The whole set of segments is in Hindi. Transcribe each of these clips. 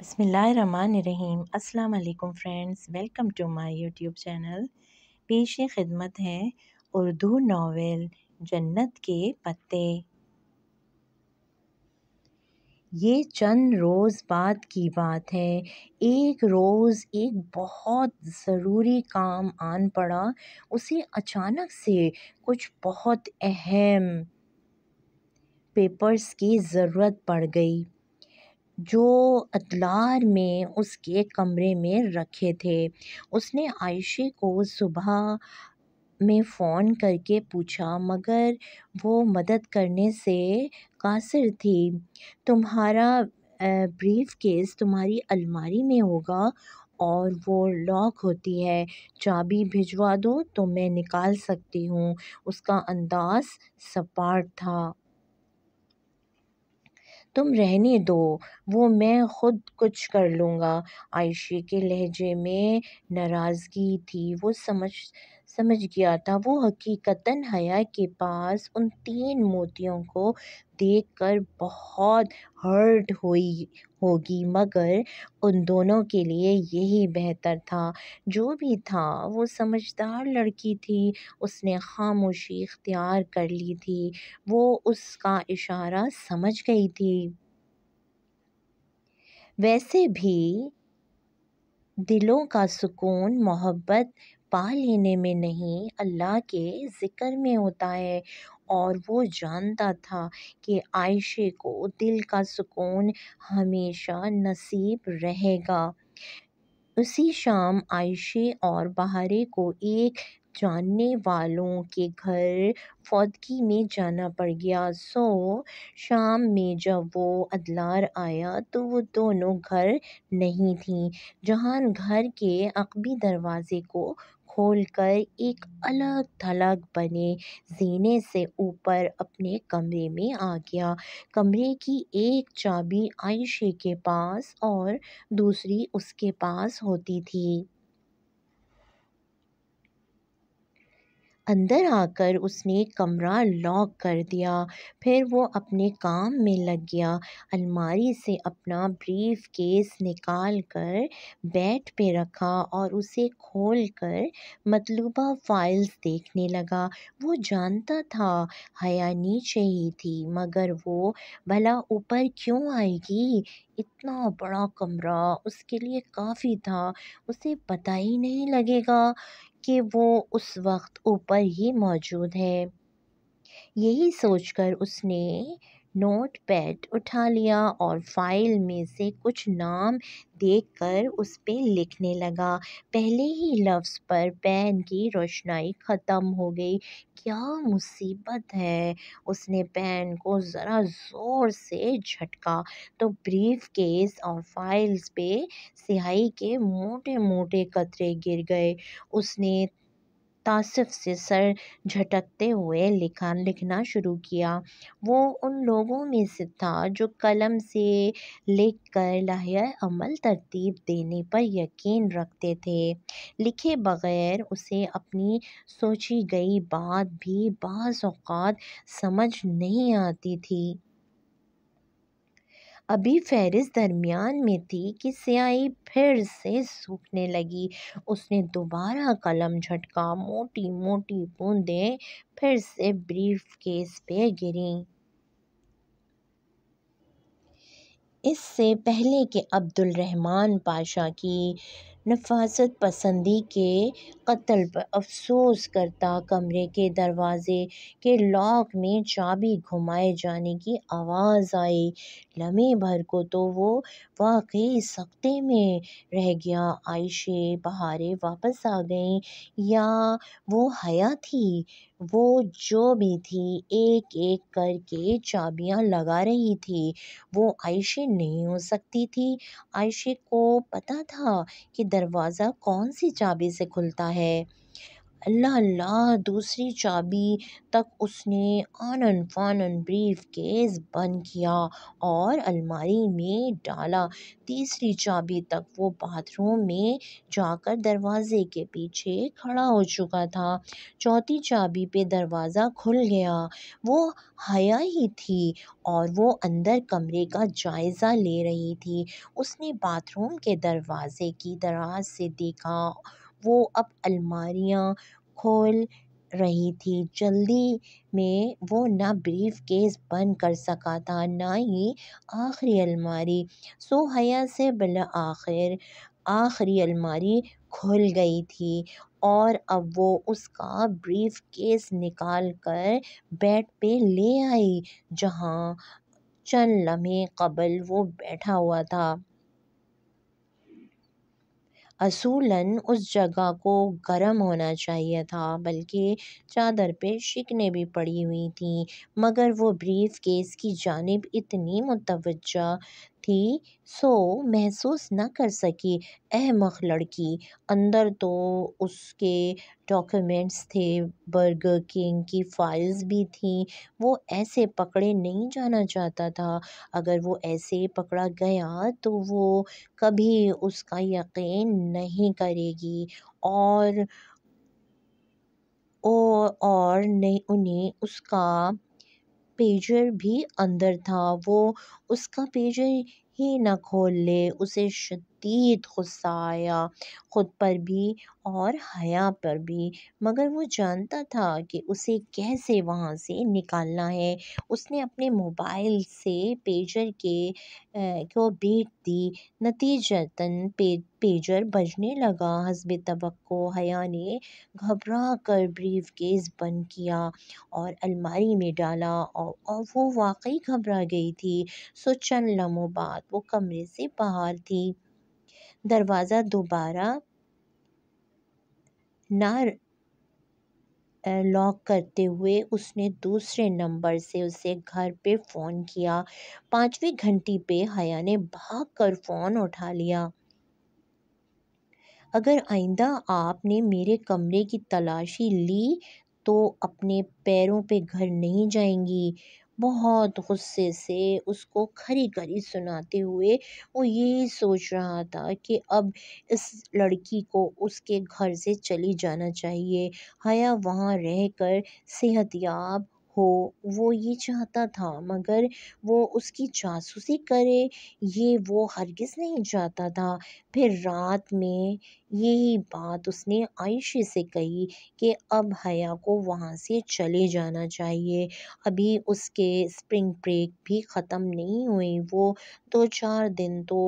बसमीम् अल्लाम friends welcome to my YouTube channel पेश खिदमत है उर्दू नावल जन्नत के पत्ते ये चंद रोज़ बाद की बात है एक रोज़ एक बहुत ज़रूरी काम आन पड़ा उसे अचानक से कुछ बहुत अहम पेपर्स की ज़रूरत पड़ गई जो अतलार में उसके कमरे में रखे थे उसने आयशे को सुबह में फ़ोन करके पूछा मगर वो मदद करने से कासिर थी तुम्हारा ब्रीफ केस तुम्हारी अलमारी में होगा और वो लॉक होती है चाबी भिजवा दो तो मैं निकाल सकती हूँ उसका अंदाज़ सपाट था तुम रहने दो वो मैं ख़ुद कुछ कर लूँगा आयशे के लहजे में नाराज़गी थी वो समझ समझ गया था वो हकीकतन हया के पास उन तीन मोतियों को देखकर बहुत हर्ट हुई होगी मगर उन दोनों के लिए यही बेहतर था जो भी था वो समझदार लड़की थी उसने खामोशी इख्तियार कर ली थी वो उसका इशारा समझ गई थी वैसे भी दिलों का सुकून मोहब्बत पा लेने में नहीं अल्लाह के ज़िक्र में होता है और वो जानता था कि आयशे को दिल का सुकून हमेशा नसीब रहेगा उसी शाम आयशे और बहारे को एक जानने वालों के घर फौदगी में जाना पड़ गया सो शाम में जब वो अदलार आया तो वो दोनों घर नहीं थी जहान घर के अकबी दरवाज़े को खोलकर एक अलग थलग बने जीने से ऊपर अपने कमरे में आ गया कमरे की एक चाबी आयशे के पास और दूसरी उसके पास होती थी अंदर आकर उसने कमरा लॉक कर दिया फिर वो अपने काम में लग गया अलमारी से अपना ब्रीफ केस निकाल कर बेड पे रखा और उसे खोल कर मतलूबा फाइल्स देखने लगा वो जानता था हया नीचे ही थी मगर वो भला ऊपर क्यों आएगी इतना बड़ा कमरा उसके लिए काफ़ी था उसे पता ही नहीं लगेगा कि वो उस वक्त ऊपर ही मौजूद है यही सोचकर उसने नोटपैड उठा लिया और फाइल में से कुछ नाम देखकर उस पर लिखने लगा पहले ही लफ्ज़ पर पेन की रोशनाई ख़त्म हो गई क्या मुसीबत है उसने पेन को ज़रा ज़ोर से झटका तो ब्रीफ केस और फाइल्स पे स्याही के मोटे मोटे कतरे गिर गए उसने तासफ से सर झटकते हुए लिखा लिखना शुरू किया वो उन लोगों में से था जो कलम से लिख कर लाहे अमल तरतीब देने पर यकीन रखते थे लिखे बग़ैर उसे अपनी सोची गई बात भी बाज़ समझ नहीं आती थी अभी फ़ेरिस दरमियान में थी कि स्याही फिर से सूखने लगी उसने दोबारा कलम झटका मोटी मोटी बूंदें फिर से ब्रीफ केस पे गिरी इससे पहले के अब्दुल रहमान पाशा की नफासत पसंदी के कत्ल पर अफ़सोस करता कमरे के दरवाज़े के लॉक में चाबी घुमाए जाने की आवाज़ आई लम्हे भर को तो वो वाकई सख्ते में रह गया आयशे बहारें वापस आ गईं या वो हया थी वो जो भी थी एक एक करके चाबियां लगा रही थी वो आयशे नहीं हो सकती थी आयशे को पता था कि दरवाज़ा कौन सी चाबी से खुलता है अल्लाह अल्लाह दूसरी चाबी तक उसने आनन फानन ब्रीफ केस बंद किया और अलमारी में डाला तीसरी चाबी तक वो बाथरूम में जाकर दरवाजे के पीछे खड़ा हो चुका था चौथी चाबी पे दरवाज़ा खुल गया वो हया ही थी और वो अंदर कमरे का जायज़ा ले रही थी उसने बाथरूम के दरवाज़े की दराज से देखा वो अब अलमारियाँ खोल रही थी जल्दी में वो ना ब्रीफ़ केस बंद कर सका था ना ही आखिरी अलमारी सोहया से बला आखिर आखिरी अलमारी खुल गई थी और अब वो उसका ब्रीफ केस निकाल कर बेड पे ले आई जहाँ चंद लम्हे कबल वो बैठा हुआ था असूलन उस जगह को गर्म होना चाहिए था बल्कि चादर पे शिकने भी पड़ी हुई थी मगर वो ब्रीफ केस की जानब इतनी मुतवजा थी सो महसूस ना कर सकी अहमक लड़की अंदर तो उसके डॉक्यूमेंट्स थे बर्गर किंग की फाइल्स भी थी वो ऐसे पकड़े नहीं जाना चाहता था अगर वो ऐसे पकड़ा गया तो वो कभी उसका यकीन नहीं करेगी और, और नहीं उन्हें उसका पेजर भी अंदर था वो उसका पेजर ही ना खोल ले उसे शदीद गुस्सा आया ख़ुद पर भी और हया पर भी मगर वो जानता था कि उसे कैसे वहाँ से निकालना है उसने अपने मोबाइल से पेजर के को बेट दी नतीजतन पे पेजर बजने लगा हसब तो हया ने घबरा कर ब्रीफ केस बंद किया और अलमारी में डाला और, और वो वाकई घबरा गई थी सो चंद लम्हों बाद वो कमरे से बाहर थी दरवाज़ा दोबारा ना लॉक करते हुए उसने दूसरे नंबर से उसे घर पे फ़ोन किया पांचवी घंटी पे हया ने भाग कर फ़ोन उठा लिया अगर आइंदा आपने मेरे कमरे की तलाशी ली तो अपने पैरों पे घर नहीं जाएंगी बहुत ग़ुस्से से उसको खरी खरी सुनाते हुए वो ये सोच रहा था कि अब इस लड़की को उसके घर से चली जाना चाहिए हया वहाँ रह कर सेहतयाब हो वो ये चाहता था मगर वो उसकी जासूसी करे ये वो हरगिज़ नहीं चाहता था फिर रात में यही बात उसने आयशे से कही कि अब हया को वहाँ से चले जाना चाहिए अभी उसके स्प्रिंग ब्रेक भी ख़त्म नहीं हुई वो दो चार दिन तो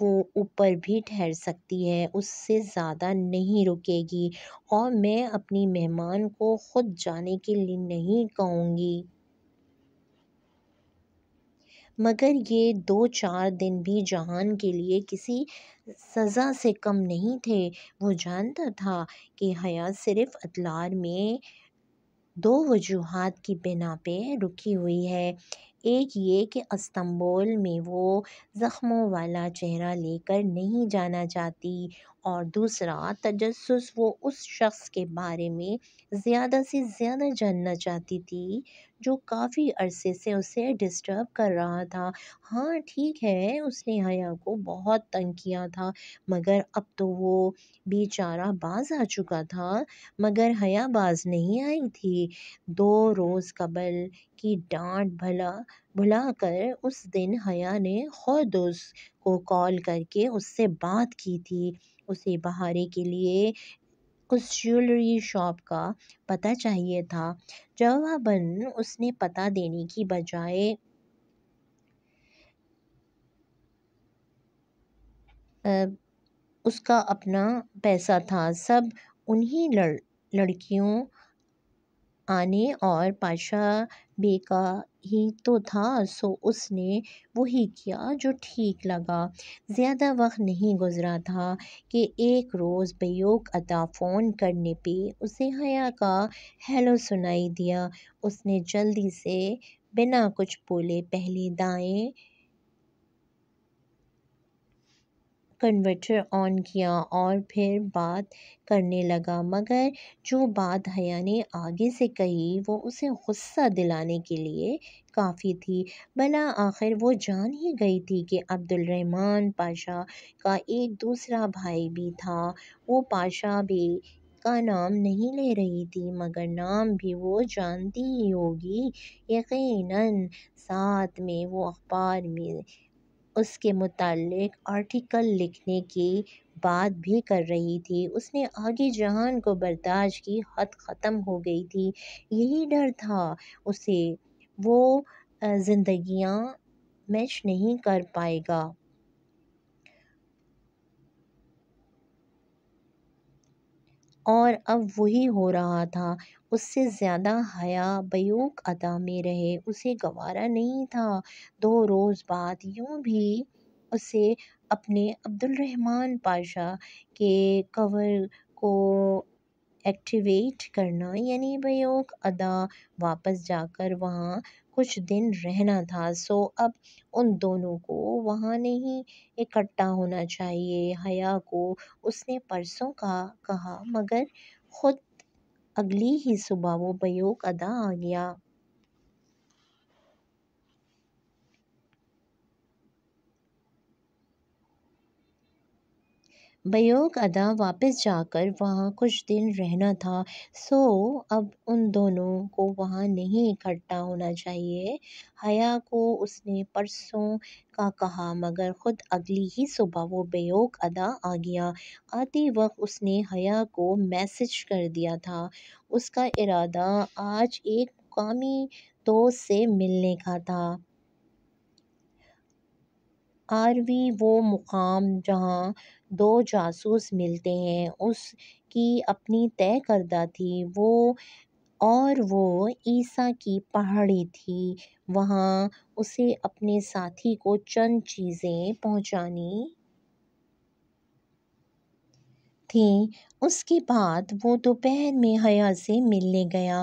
वो ऊपर भी ठहर सकती है उससे ज़्यादा नहीं रुकेगी और मैं अपनी मेहमान को ख़ुद जाने के लिए नहीं कहूँगी मगर ये दो चार दिन भी जहान के लिए किसी सज़ा से कम नहीं थे वो जानता था कि हया सिर्फ़ अतलार में दो वजूहत की बिना पे रुकी हुई है एक ये कि अस्तंबोल में वो ज़ख्मों वाला चेहरा लेकर नहीं जाना चाहती और दूसरा तजस वो उस शख्स के बारे में ज़्यादा से ज़्यादा जानना चाहती थी जो काफ़ी अरसे से उसे डिस्टर्ब कर रहा था हाँ ठीक है उसने हया को बहुत तंग किया था मगर अब तो वो बेचारा बाज आ चुका था मगर हया बाज नहीं आई थी दो रोज़ कबल की डांट भला भुला कर उस दिन हया ने खुद उस को कॉल करके उससे बात की थी उसे बहारे के लिए उस ज्वेलरी शॉप का पता चाहिए था जवाबन उसने पता देने की बजाय उसका अपना पैसा था सब उन्हीं लड़ लड़कियों आने और पाशा बेका ही तो था सो उसने वही किया जो ठीक लगा ज़्यादा वक्त नहीं गुज़रा था कि एक रोज़ बेयोग अता फ़ोन करने पे उसे हया का हेलो सुनाई दिया उसने जल्दी से बिना कुछ बोले पहले दाएं कन्वर्टर ऑन किया और फिर बात करने लगा मगर जो बात हया ने आगे से कही वो उसे गुस्सा दिलाने के लिए काफ़ी थी भला आखिर वो जान ही गई थी कि अब्दुलरहमान पाशा का एक दूसरा भाई भी था वो पाशा भी का नाम नहीं ले रही थी मगर नाम भी वो जानती ही होगी यकीनन साथ में वो अखबार में उसके मुतालिक आर्टिकल लिखने की बात भी कर रही थी उसने आगे जहान को बर्दाश्त की हद ख़त्म हो गई थी यही डर था उसे वो ज़िंदगियाँ मैच नहीं कर पाएगा और अब वही हो रहा था उससे ज़्यादा हया बयोक अदा में रहे उसे गवारा नहीं था दो रोज़ बाद यूँ भी उसे अपने अब्दुलरहमान पाशा के कवर को एक्टिवेट करना यानी बयोक अदा वापस जाकर वहाँ कुछ दिन रहना था सो अब उन दोनों को वहाँ नहीं इकट्ठा होना चाहिए हया को उसने परसों का कहा मगर ख़ुद अगली ही सुबह वो बेयोक़ अदा आ गया बयोग अदा वापस जाकर वहाँ कुछ दिन रहना था सो अब उन दोनों को वहाँ नहीं इकट्ठा होना चाहिए हया को उसने परसों का कहा मगर ख़ुद अगली ही सुबह वो बेयोग अदा आ गया आते वक्त उसने हया को मैसेज कर दिया था उसका इरादा आज एक मुकामी दोस्त से मिलने का था आरवी वो मुक़ाम जहाँ दो जासूस मिलते हैं उसकी अपनी तय करदा थी वो और वो ईसा की पहाड़ी थी वहाँ उसे अपने साथी को चंद चीज़ें पहुँचानी थी उसके बाद वो दोपहर में हया से मिलने गया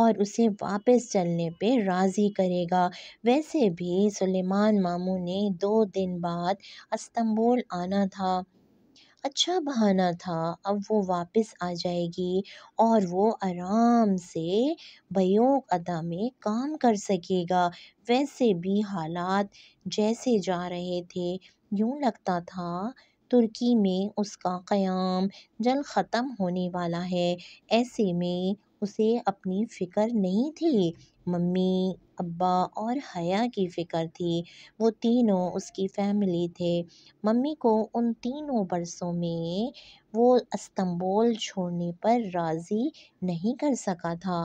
और उसे वापस चलने पे राज़ी करेगा वैसे भी सुलेमान मामू ने दो दिन बाद इस्तंबुल आना था अच्छा बहाना था अब वो वापस आ जाएगी और वो आराम से बयोग अदा में काम कर सकेगा वैसे भी हालात जैसे जा रहे थे यूँ लगता था तुर्की में उसका क़याम जल्द ख़त्म होने वाला है ऐसे में उसे अपनी फ़िक्र नहीं थी मम्मी अब्बा और हया की फ़िक्र थी वो तीनों उसकी फ़ैमिली थे मम्मी को उन तीनों बरसों में वो इस्तांबुल छोड़ने पर राज़ी नहीं कर सका था